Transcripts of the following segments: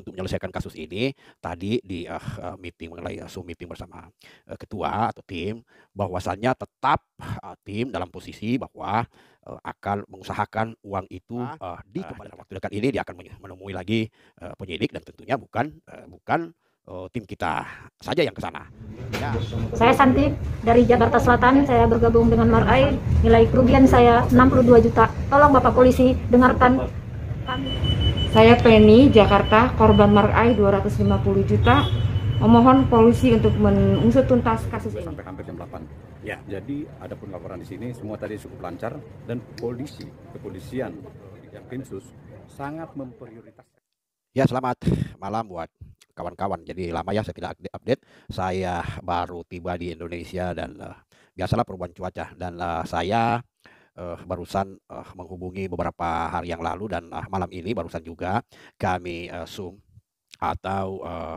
untuk menyelesaikan kasus ini tadi di uh, meeting mengenai uh, Zoom meeting bersama uh, ketua atau tim bahwasannya tetap uh, tim dalam posisi bahwa uh, akan mengusahakan uang itu uh, di uh, dalam waktu dekat ini dia akan menemui lagi uh, penyidik dan tentunya bukan uh, bukan uh, tim kita saja yang ke sana. Ya. Saya Santi dari Jakarta Selatan, saya bergabung dengan Marai. Nilai kerugian saya 62 juta. Tolong Bapak Polisi dengarkan kami. Saya Penny, Jakarta, korban Mark I 250 juta. Memohon polisi untuk mengusut tuntas kasus ini. Sampai hampir jam 8. Ya. Jadi ada pun laporan di sini, semua tadi cukup lancar dan polisi, kepolisian, yang pinsus, sangat memprioritaskan. Ya selamat malam buat kawan-kawan. Jadi lama ya saya tidak update. Saya baru tiba di Indonesia dan uh, biasalah perubahan cuaca dan uh, saya uh, barusan uh, menghubungi beberapa hari yang lalu dan uh, malam ini barusan juga kami uh, Zoom atau uh,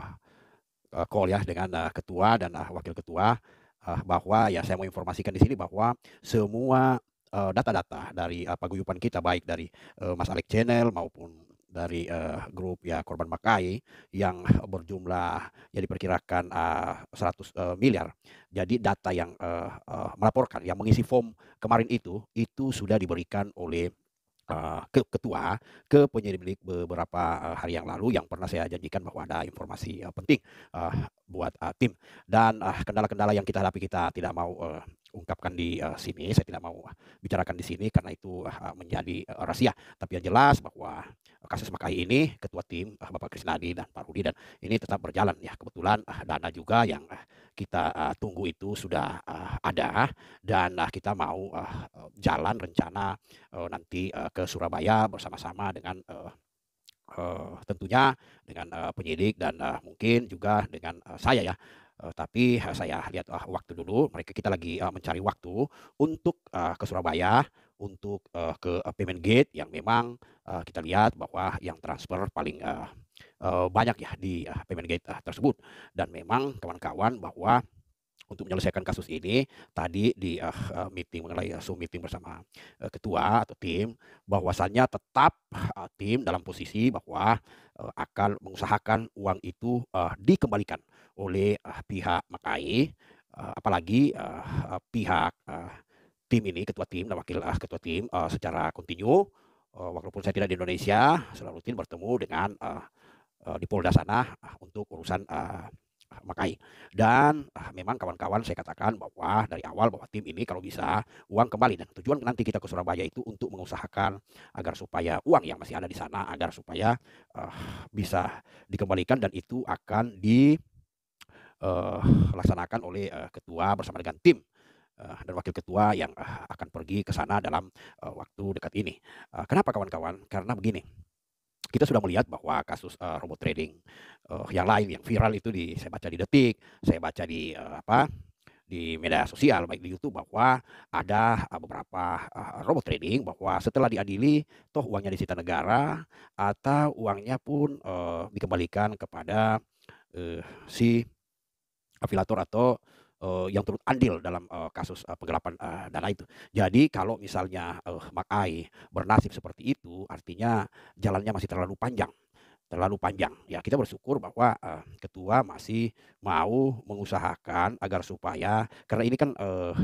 uh, call ya dengan uh, ketua dan uh, wakil ketua uh, bahwa ya saya mau informasikan di sini bahwa semua data-data dari uh, paguyupan kita baik dari Mas Alex Channel maupun dari uh, grup ya korban Makai yang berjumlah ya diperkirakan uh, 100 uh, miliar. Jadi data yang uh, uh, melaporkan yang mengisi form kemarin itu itu sudah diberikan oleh Eh, ke ketua ke penyelidik beberapa eh, hari yang lalu yang pernah saya janjikan bahwa ada informasi eh, penting buat tim dan kendala-kendala yang kita hadapi kita tidak mau ungkapkan di sini. Saya tidak mau bicarakan di sini karena itu menjadi rahasia. Tapi yang jelas bahwa kasus Makai ini ketua tim Bapak Krisnadi dan Pak Rudi dan ini tetap berjalan ya. Kebetulan dana juga yang kita uh, tunggu itu sudah uh, ada dan uh, kita mau uh, jalan rencana uh, nanti uh, ke Surabaya bersama-sama dengan uh, Uh, tentunya dengan uh, penyidik dan uh, mungkin juga dengan uh, saya ya Uh, tapi saya lihat uh, waktu dulu mereka kita lagi uh, mencari waktu untuk uh, ke Surabaya untuk uh, ke uh, payment gate yang memang uh, kita lihat bahwa yang transfer paling uh, Eh, banyak ya di uh, payment gate uh, tersebut dan memang kawan-kawan bahwa untuk menyelesaikan kasus ini tadi di meeting mengenai uh, Zoom meeting bersama uh, ketua atau tim bahwasannya tetap uh, tim dalam posisi bahwa uh, akan mengusahakan uang itu uh, dikembalikan oleh uh, pihak Makai uh, apalagi uh, pihak uh, tim ini ketua tim dan wakil uh, ketua tim uh, secara kontinu uh, walaupun saya tidak di Indonesia selalu rutin bertemu dengan uh, Eh, di Polda sana ah, untuk urusan uh, Makai. Dan uh, memang kawan-kawan saya katakan bahwa dari awal bahwa tim ini kalau bisa uang kembali dan tujuan nanti kita ke Surabaya itu untuk mengusahakan agar supaya uang yang masih ada di sana agar supaya uh, bisa dikembalikan dan itu akan dilaksanakan uh, oleh uh, ketua bersama dengan tim uh, dan wakil ketua yang uh, akan pergi ke sana dalam uh, waktu dekat ini. Uh, kenapa kawan-kawan? Karena begini kita sudah melihat bahwa kasus uh, robot trading uh, yang lain yang viral itu di saya baca di detik, saya baca di uh, apa di media sosial baik di YouTube bahwa ada beberapa robot trading bahwa setelah diadili toh uangnya disita negara atau uangnya pun uh, dikembalikan kepada uh, si afilator atau uh, yang turut andil dalam uh, kasus uh, penggelapan uh, dana itu. Jadi kalau misalnya uh, Makai bernasib seperti itu, artinya jalannya masih terlalu panjang terlalu panjang. Ya kita bersyukur bahwa uh, ketua masih mau mengusahakan agar supaya karena ini kan uh,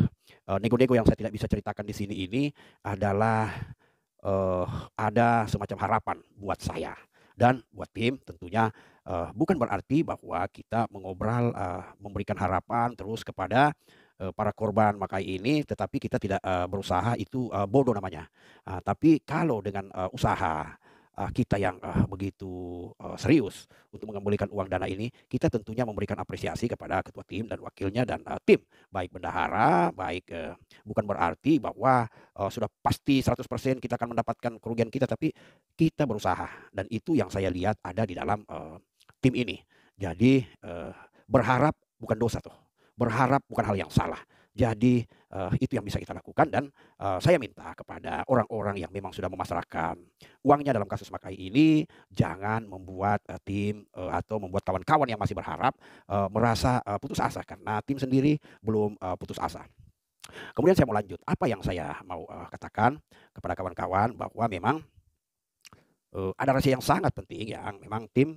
nego-nego yang saya tidak bisa ceritakan di sini ini adalah uh, ada semacam harapan buat saya dan buat tim tentunya uh, bukan berarti bahwa kita mengobrol, uh, memberikan harapan terus kepada uh, para korban makai ini tetapi kita tidak uh, berusaha itu uh, bodoh namanya uh, tapi kalau dengan uh, usaha uh, kita yang uh, begitu uh, serius untuk mengembalikan uang dana ini, kita tentunya memberikan apresiasi kepada ketua tim dan wakilnya dan uh, tim, baik bendahara, baik uh, bukan berarti bahwa uh, sudah pasti 100% kita akan mendapatkan kerugian kita, tapi kita berusaha dan itu yang saya lihat ada di dalam uh, tim ini. Jadi uh, berharap bukan dosa tuh. Berharap bukan hal yang salah. Jadi uh, itu yang bisa kita lakukan dan uh, saya minta kepada orang-orang yang memang sudah memasrahkan uangnya dalam kasus Makai ini jangan membuat uh, tim uh, atau membuat kawan-kawan yang masih berharap uh, merasa uh, putus asa karena tim sendiri belum uh, putus asa. Kemudian saya mau lanjut apa yang saya mau uh, katakan kepada kawan-kawan bahwa memang uh, ada rahasia yang sangat penting yang memang tim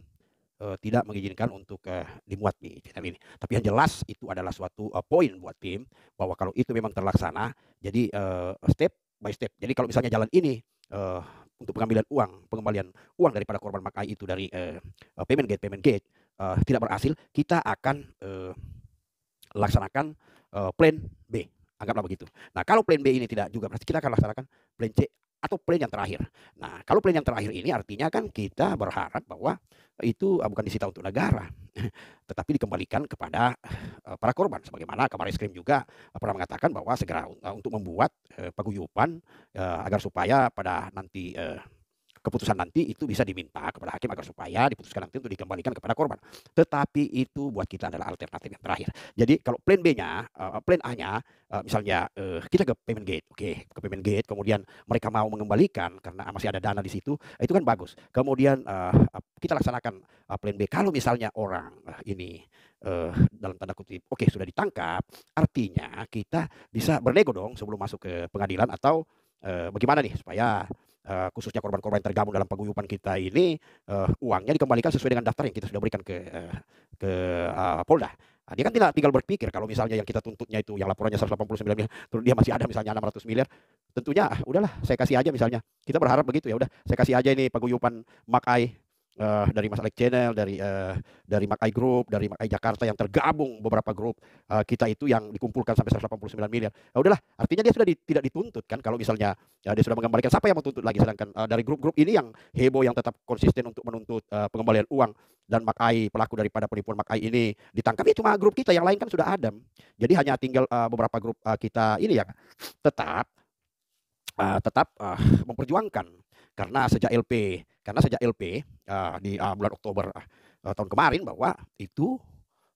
uh, tidak mengizinkan untuk uh, dimuat di channel ini. Tapi yang jelas itu adalah suatu uh, poin buat tim bahwa kalau itu memang terlaksana, jadi uh, step by step. Jadi kalau misalnya jalan ini uh, untuk pengambilan uang, pengembalian uang daripada korban makai itu dari uh, payment gate, payment gate uh, tidak berhasil, kita akan uh, laksanakan uh, plan B. Anggaplah begitu. Nah kalau plan B ini tidak juga berarti kita akan laksanakan plan C atau plan yang terakhir. Nah, kalau plan yang terakhir ini artinya kan kita berharap bahwa itu ah, bukan disita untuk negara, tetapi dikembalikan kepada eh, para korban. Sebagaimana kemarin Skrim juga eh, pernah mengatakan bahwa segera eh, untuk membuat paguyuban agar supaya pada nanti keputusan nanti itu bisa diminta kepada hakim agar supaya diputuskan nanti untuk dikembalikan kepada korban. Tetapi itu buat kita adalah alternatif yang terakhir. Jadi kalau plan B-nya, uh, plan A-nya uh, misalnya uh, kita ke payment gate, oke, okay, ke payment gate kemudian mereka mau mengembalikan karena masih ada dana di situ, itu kan bagus. Kemudian uh, kita laksanakan uh, plan B. Kalau misalnya orang uh, ini uh, dalam tanda kutip, oke okay, sudah ditangkap, artinya kita bisa bernego dong sebelum masuk ke pengadilan atau uh, bagaimana nih supaya uh, khususnya korban-korban yang tergabung dalam paguyuban kita ini uh, uangnya dikembalikan sesuai dengan daftar yang kita sudah berikan ke uh, ke uh, Polda. Nah, dia kan tidak tinggal berpikir kalau misalnya yang kita tuntutnya itu yang laporannya 189 miliar terus dia masih ada misalnya 600 miliar tentunya ah, udahlah saya kasih aja misalnya kita berharap begitu ya udah saya kasih aja ini paguyuban Makai uh, dari Mas Alex Channel, dari uh, dari Makai Group, dari Makai Jakarta yang tergabung beberapa grup uh, kita itu yang dikumpulkan sampai 189 miliar. Nah, udahlah, artinya dia sudah di, tidak dituntut kan kalau misalnya ya, dia sudah mengembalikan siapa yang menuntut lagi sedangkan uh, dari grup-grup ini yang heboh yang tetap konsisten untuk menuntut uh, pengembalian uang dan Makai pelaku daripada penipuan Makai ini ditangkap ya cuma grup kita yang lain kan sudah ada. Jadi hanya tinggal uh, beberapa grup uh, kita ini yang tetap uh, tetap uh, memperjuangkan karena sejak LP karena sejak LP uh, eh, di uh, bulan Oktober uh, tahun kemarin bahwa itu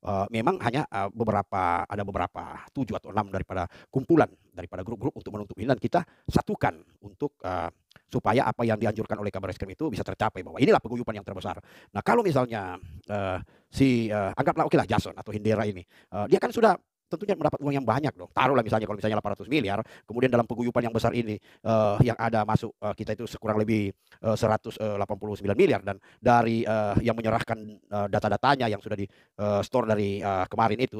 uh, memang hanya uh, beberapa ada beberapa tujuh atau enam daripada kumpulan daripada grup-grup untuk menuntut ini dan kita satukan untuk uh, supaya apa yang dianjurkan oleh kabar eskrim itu bisa tercapai bahwa inilah peguyupan yang terbesar. Nah kalau misalnya uh, si uh, anggaplah oke okay lah Jason atau Hindera ini, uh, dia kan sudah tentunya mendapat uang yang banyak dong. Taruhlah misalnya kalau misalnya 800 miliar, kemudian dalam peguyupan yang besar ini uh, yang ada masuk uh, kita itu sekurang lebih eh, uh, 189 miliar dan dari uh, yang menyerahkan uh, data-datanya yang sudah di uh, store dari uh, kemarin itu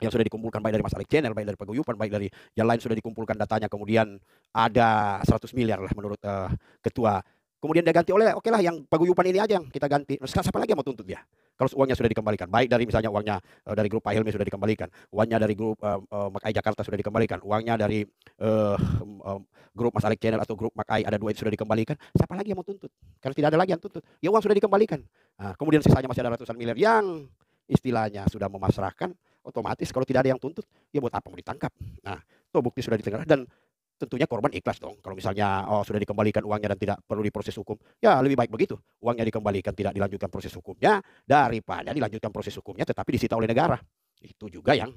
yang sudah dikumpulkan baik dari Mas Alex Channel, baik dari peguyupan, baik dari yang lain sudah dikumpulkan datanya kemudian ada 100 miliar lah menurut uh, ketua Kemudian dia ganti oleh, oke okay lah yang paguyupan ini aja yang kita ganti. Nah, sekarang siapa lagi yang mau tuntut dia? Kalau uangnya sudah dikembalikan, baik dari misalnya uangnya uh, dari grup Pak Hilmi sudah dikembalikan, uangnya dari grup uh, eh, uh, eh, Makai Jakarta sudah dikembalikan, uangnya dari uh, um, grup Mas Alek Channel atau grup Makai ada dua itu sudah dikembalikan, siapa lagi yang mau tuntut? Karena tidak ada lagi yang tuntut. Ya uang sudah dikembalikan. Nah, kemudian sisanya masih ada ratusan miliar yang istilahnya sudah memasrahkan, otomatis kalau tidak ada yang tuntut, ya buat apa mau ditangkap? Nah, itu bukti sudah ditengah dan tentunya korban ikhlas dong. Kalau misalnya oh, sudah dikembalikan uangnya dan tidak perlu diproses hukum, ya lebih baik begitu. Uangnya dikembalikan tidak dilanjutkan proses hukumnya daripada dilanjutkan proses hukumnya tetapi disita oleh negara. Itu juga yang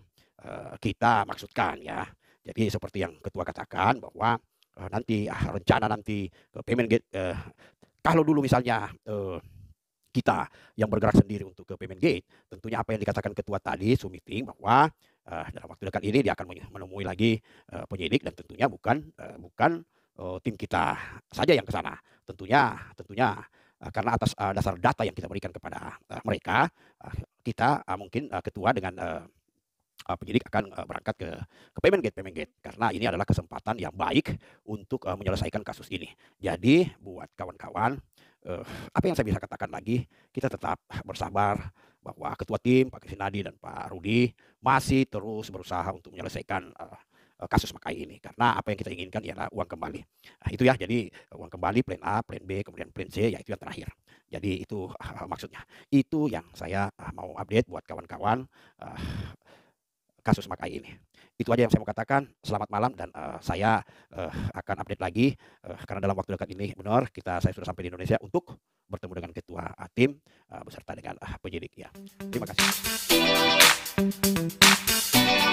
uh, kita maksudkan ya. Jadi seperti yang ketua katakan bahwa uh, nanti ah, rencana nanti uh, payment gate uh, kalau dulu misalnya uh, kita yang bergerak sendiri untuk ke payment gate, tentunya apa yang dikatakan ketua tadi, summiting bahwa uh, dalam waktu dekat ini dia akan menemui lagi uh, penyidik dan tentunya bukan uh, bukan uh, tim kita saja yang ke sana. Tentunya tentunya uh, karena atas uh, dasar data yang kita berikan kepada uh, mereka, uh, kita uh, mungkin uh, ketua dengan uh, uh, penyidik akan uh, berangkat ke ke payment gate payment gate karena ini adalah kesempatan yang baik untuk uh, menyelesaikan kasus ini. Jadi buat kawan-kawan uh, apa yang saya bisa katakan lagi, kita tetap bersabar, bahwa ketua tim Pak Krisnadi dan Pak Rudi masih terus berusaha untuk menyelesaikan uh, kasus Makai ini karena apa yang kita inginkan ialah uang kembali. Nah, itu ya jadi uang kembali plan A, plan B, kemudian plan C yaitu yang terakhir. Jadi itu uh, maksudnya. Itu yang saya uh, mau update buat kawan-kawan uh, kasus Makai ini. Itu aja yang saya mau katakan. Selamat malam dan uh, saya uh, akan update lagi uh, karena dalam waktu dekat ini benar kita saya sudah sampai di Indonesia untuk bertemu dengan ketua tim uh, beserta dengan uh, penyidik ya. Terima kasih.